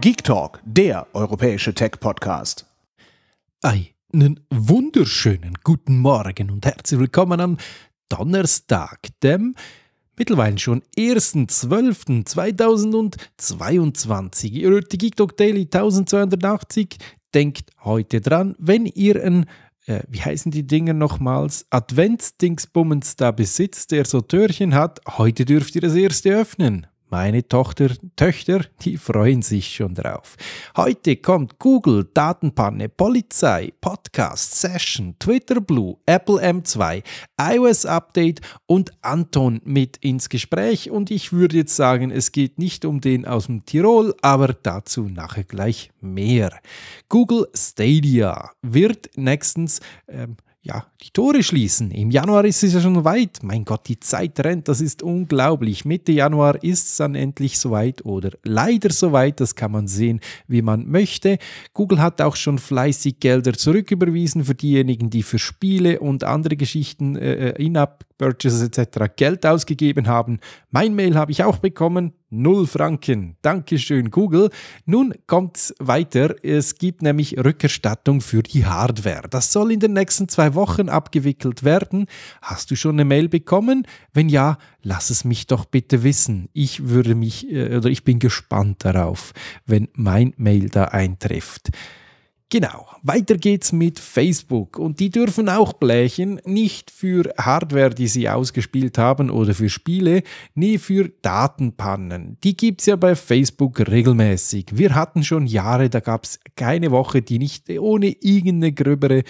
Geek Talk, der europäische Tech-Podcast. Einen wunderschönen guten Morgen und herzlich willkommen am Donnerstag, dem mittlerweile schon 1.12.2022. Ihr hört die Geek Talk Daily 1280. Denkt heute dran, wenn ihr ein äh, wie heißen die Dinger nochmals, Adventsdingsbummens da besitzt, der so Türchen hat, heute dürft ihr das erste öffnen. Meine Tochter, Töchter, die freuen sich schon drauf. Heute kommt Google, Datenpanne, Polizei, Podcast, Session, Twitter Blue, Apple M2, iOS Update und Anton mit ins Gespräch. Und ich würde jetzt sagen, es geht nicht um den aus dem Tirol, aber dazu nachher gleich mehr. Google Stadia wird nächstens ähm, ja, die Tore schließen. Im Januar ist es ja schon weit. Mein Gott, die Zeit rennt, das ist unglaublich. Mitte Januar ist es dann endlich soweit oder leider soweit, das kann man sehen, wie man möchte. Google hat auch schon fleißig Gelder zurücküberwiesen für diejenigen, die für Spiele und andere Geschichten, äh, äh In-App-Purchases etc. Geld ausgegeben haben. Mein Mail habe ich auch bekommen, Null Franken. Dankeschön, Google. Nun kommt's weiter. Es gibt nämlich Rückerstattung für die Hardware. Das soll in den nächsten zwei Wochen abgewickelt werden. Hast du schon eine Mail bekommen? Wenn ja, lass es mich doch bitte wissen. Ich würde mich äh, oder ich bin gespannt darauf, wenn mein Mail da eintrifft. Genau, weiter geht's mit Facebook und die dürfen auch blechen, nicht für Hardware, die sie ausgespielt haben oder für Spiele, nie für Datenpannen. Die gibt's ja bei Facebook regelmäßig. Wir hatten schon Jahre, da gab's keine Woche, die nicht ohne irgendeine gröbere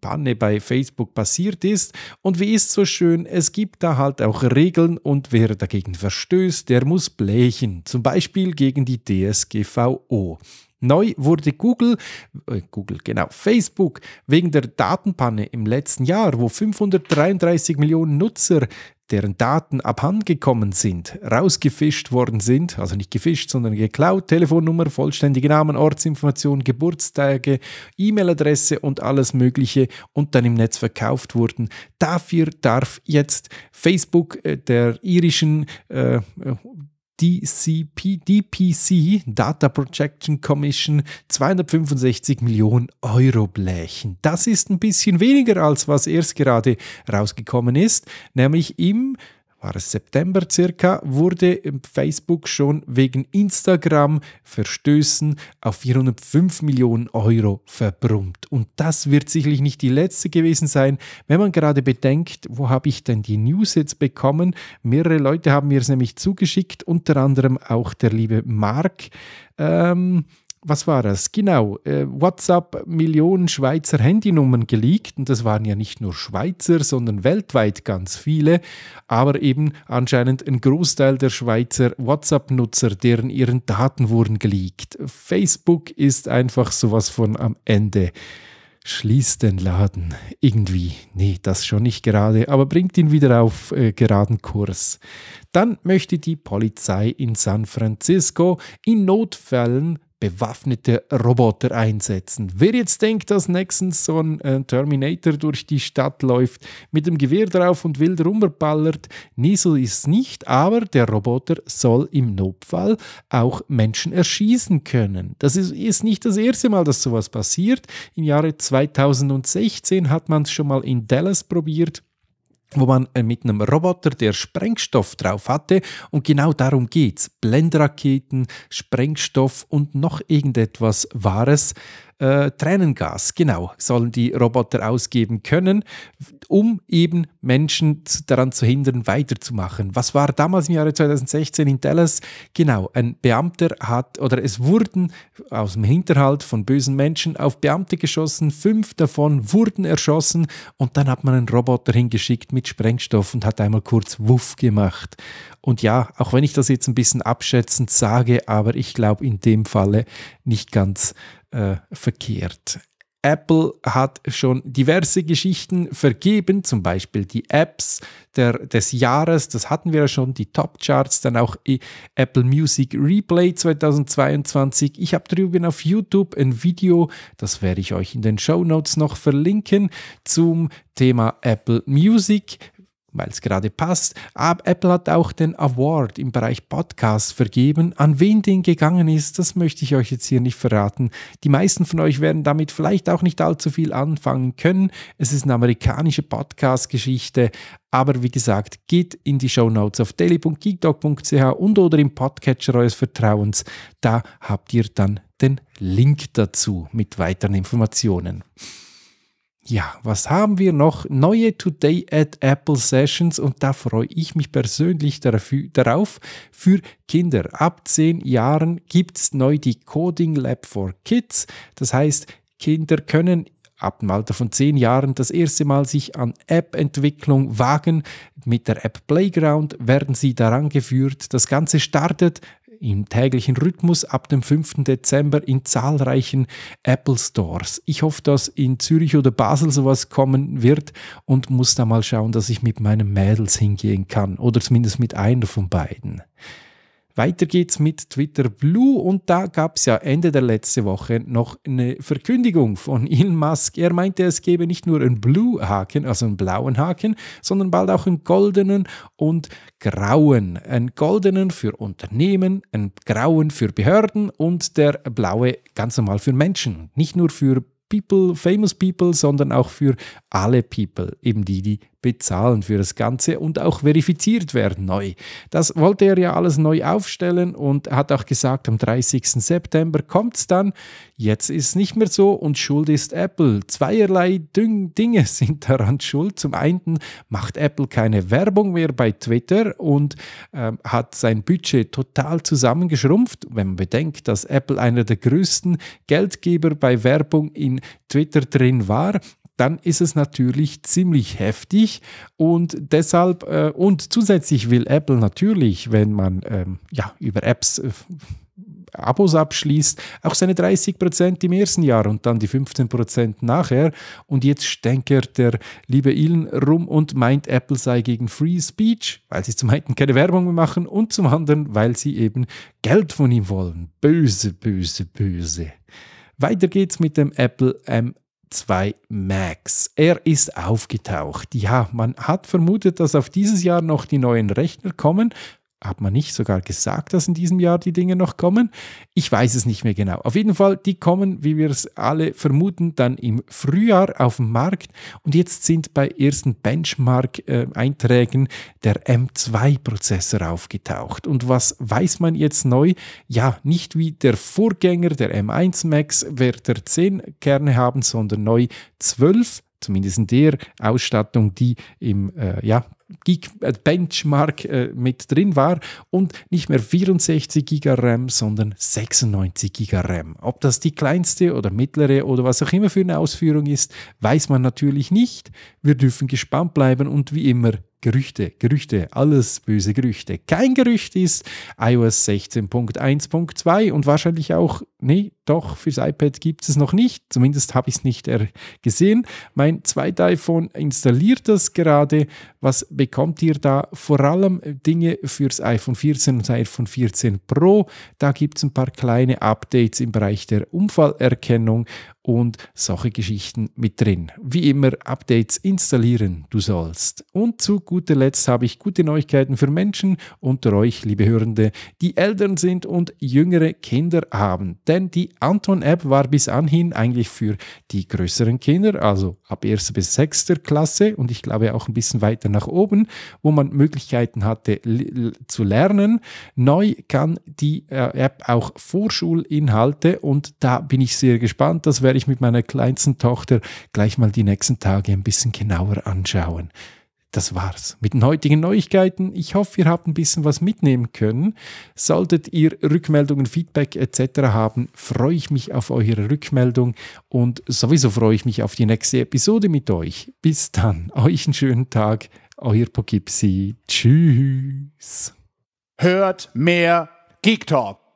Panne bei Facebook passiert ist. Und wie ist so schön, es gibt da halt auch Regeln und wer dagegen verstößt, der muss blechen, zum Beispiel gegen die DSGVO. Neu wurde Google, äh, Google, genau, Facebook wegen der Datenpanne im letzten Jahr, wo 533 Millionen Nutzer, deren Daten abhandengekommen sind, rausgefischt worden sind, also nicht gefischt, sondern geklaut, Telefonnummer, vollständige Namen, Ortsinformationen, Geburtstage, E-Mail-Adresse und alles Mögliche und dann im Netz verkauft wurden. Dafür darf jetzt Facebook äh, der irischen äh, äh DCP, DPC, Data Projection Commission, 265 Millionen Euro blechen. Das ist ein bisschen weniger als was erst gerade rausgekommen ist, nämlich im war es September circa, wurde Facebook schon wegen Instagram-Verstößen auf 405 Millionen Euro verbrummt. Und das wird sicherlich nicht die letzte gewesen sein, wenn man gerade bedenkt, wo habe ich denn die News jetzt bekommen? Mehrere Leute haben mir es nämlich zugeschickt, unter anderem auch der liebe Mark. Ähm, was war das? Genau, äh, WhatsApp Millionen Schweizer Handynummern geleakt und das waren ja nicht nur Schweizer, sondern weltweit ganz viele, aber eben anscheinend ein Großteil der Schweizer WhatsApp-Nutzer, deren ihren Daten wurden geleakt. Facebook ist einfach sowas von am Ende. Schließt den Laden irgendwie. Nee, das schon nicht gerade, aber bringt ihn wieder auf äh, geraden Kurs. Dann möchte die Polizei in San Francisco in Notfällen bewaffnete Roboter einsetzen. Wer jetzt denkt, dass nächstens so ein äh, Terminator durch die Stadt läuft, mit dem Gewehr drauf und wild rumballert, nie so ist es nicht, aber der Roboter soll im Notfall auch Menschen erschießen können. Das ist, ist nicht das erste Mal, dass sowas passiert. Im Jahre 2016 hat man es schon mal in Dallas probiert wo man äh, mit einem Roboter, der Sprengstoff drauf hatte. Und genau darum geht's. Blendraketen, Sprengstoff und noch irgendetwas Wahres äh, Tränengas, genau, sollen die Roboter ausgeben können, um eben Menschen daran zu hindern, weiterzumachen. Was war damals im Jahre 2016 in Dallas? Genau, ein Beamter hat, oder es wurden aus dem Hinterhalt von bösen Menschen auf Beamte geschossen, fünf davon wurden erschossen und dann hat man einen Roboter hingeschickt mit Sprengstoff und hat einmal kurz Wuff gemacht. Und ja, auch wenn ich das jetzt ein bisschen abschätzend sage, aber ich glaube in dem Falle nicht ganz äh, verkehrt. Apple hat schon diverse Geschichten vergeben, zum Beispiel die Apps der, des Jahres, das hatten wir ja schon, die Top Charts, dann auch Apple Music Replay 2022. Ich habe drüben auf YouTube ein Video, das werde ich euch in den Show Notes noch verlinken, zum Thema Apple Music, weil es gerade passt. Apple hat auch den Award im Bereich Podcast vergeben. An wen den gegangen ist, das möchte ich euch jetzt hier nicht verraten. Die meisten von euch werden damit vielleicht auch nicht allzu viel anfangen können. Es ist eine amerikanische Podcast-Geschichte, aber wie gesagt, geht in die Show Notes auf daily.geekdog.ch und oder im Podcatcher eures Vertrauens. Da habt ihr dann den Link dazu mit weiteren Informationen. Ja, was haben wir noch? Neue Today at Apple Sessions und da freue ich mich persönlich darauf. Für Kinder ab 10 Jahren gibt es neu die Coding Lab for Kids. Das heißt, Kinder können ab dem Alter von zehn Jahren das erste Mal sich an App-Entwicklung wagen. Mit der App Playground werden sie daran geführt. Das Ganze startet im täglichen Rhythmus ab dem 5. Dezember in zahlreichen Apple Stores. Ich hoffe, dass in Zürich oder Basel sowas kommen wird und muss da mal schauen, dass ich mit meinen Mädels hingehen kann oder zumindest mit einer von beiden. Weiter geht's mit Twitter Blue und da gab es ja Ende der letzten Woche noch eine Verkündigung von Elon Musk. Er meinte, es gebe nicht nur einen Blue-Haken, also einen blauen Haken, sondern bald auch einen goldenen und grauen. Einen goldenen für Unternehmen, einen grauen für Behörden und der blaue ganz normal für Menschen. Nicht nur für People, famous people, sondern auch für alle People, eben die, die bezahlen für das Ganze und auch verifiziert werden neu. Das wollte er ja alles neu aufstellen und hat auch gesagt, am 30. September kommt es dann. Jetzt ist es nicht mehr so und schuld ist Apple. Zweierlei Ding Dinge sind daran schuld. Zum einen macht Apple keine Werbung mehr bei Twitter und äh, hat sein Budget total zusammengeschrumpft. Wenn man bedenkt, dass Apple einer der größten Geldgeber bei Werbung in Twitter drin war, dann ist es natürlich ziemlich heftig und deshalb äh, und zusätzlich will Apple natürlich, wenn man ähm, ja über Apps äh, Abos abschließt, auch seine 30% im ersten Jahr und dann die 15% nachher. Und jetzt stänkert der liebe Elon rum und meint, Apple sei gegen Free Speech, weil sie zum einen keine Werbung mehr machen und zum anderen, weil sie eben Geld von ihm wollen. Böse, böse, böse. Weiter geht's mit dem Apple 2 Max. Er ist aufgetaucht. Ja, man hat vermutet, dass auf dieses Jahr noch die neuen Rechner kommen. Hat man nicht sogar gesagt, dass in diesem Jahr die Dinge noch kommen? Ich weiß es nicht mehr genau. Auf jeden Fall, die kommen, wie wir es alle vermuten, dann im Frühjahr auf den Markt. Und jetzt sind bei ersten Benchmark-Einträgen der M2-Prozessor aufgetaucht. Und was weiß man jetzt neu? Ja, nicht wie der Vorgänger, der M1 Max, wird er 10 Kerne haben, sondern neu 12 zumindest in der Ausstattung, die im äh, ja, Gig äh, Benchmark äh, mit drin war und nicht mehr 64 GB RAM, sondern 96 GB RAM. Ob das die kleinste oder mittlere oder was auch immer für eine Ausführung ist, weiß man natürlich nicht. Wir dürfen gespannt bleiben und wie immer Gerüchte, Gerüchte, alles böse Gerüchte. Kein Gerücht ist iOS 16.1.2 und wahrscheinlich auch, nee, doch, fürs iPad gibt es noch nicht. Zumindest habe ich es nicht gesehen. Mein zweites iPhone installiert das gerade. Was bekommt ihr da? Vor allem äh, Dinge fürs iPhone 14 und iPhone 14 Pro. Da gibt es ein paar kleine Updates im Bereich der Unfallerkennung und solche Geschichten mit drin. Wie immer Updates installieren du sollst. Und zu guter Letzt habe ich gute Neuigkeiten für Menschen unter euch, liebe Hörende, die Eltern sind und jüngere Kinder haben. Denn die Anton-App war bis anhin eigentlich für die größeren Kinder, also ab 1. bis 6. Klasse und ich glaube auch ein bisschen weiter nach oben, wo man Möglichkeiten hatte zu lernen. Neu kann die äh, App auch Vorschulinhalte und da bin ich sehr gespannt. Das werde ich mit meiner kleinsten Tochter gleich mal die nächsten Tage ein bisschen genauer anschauen. Das war's mit den heutigen Neuigkeiten. Ich hoffe, ihr habt ein bisschen was mitnehmen können. Solltet ihr Rückmeldungen, Feedback etc. haben, freue ich mich auf eure Rückmeldung und sowieso freue ich mich auf die nächste Episode mit euch. Bis dann, euch einen schönen Tag, euer Pogipsi. Tschüss. Hört mehr Geek Talk.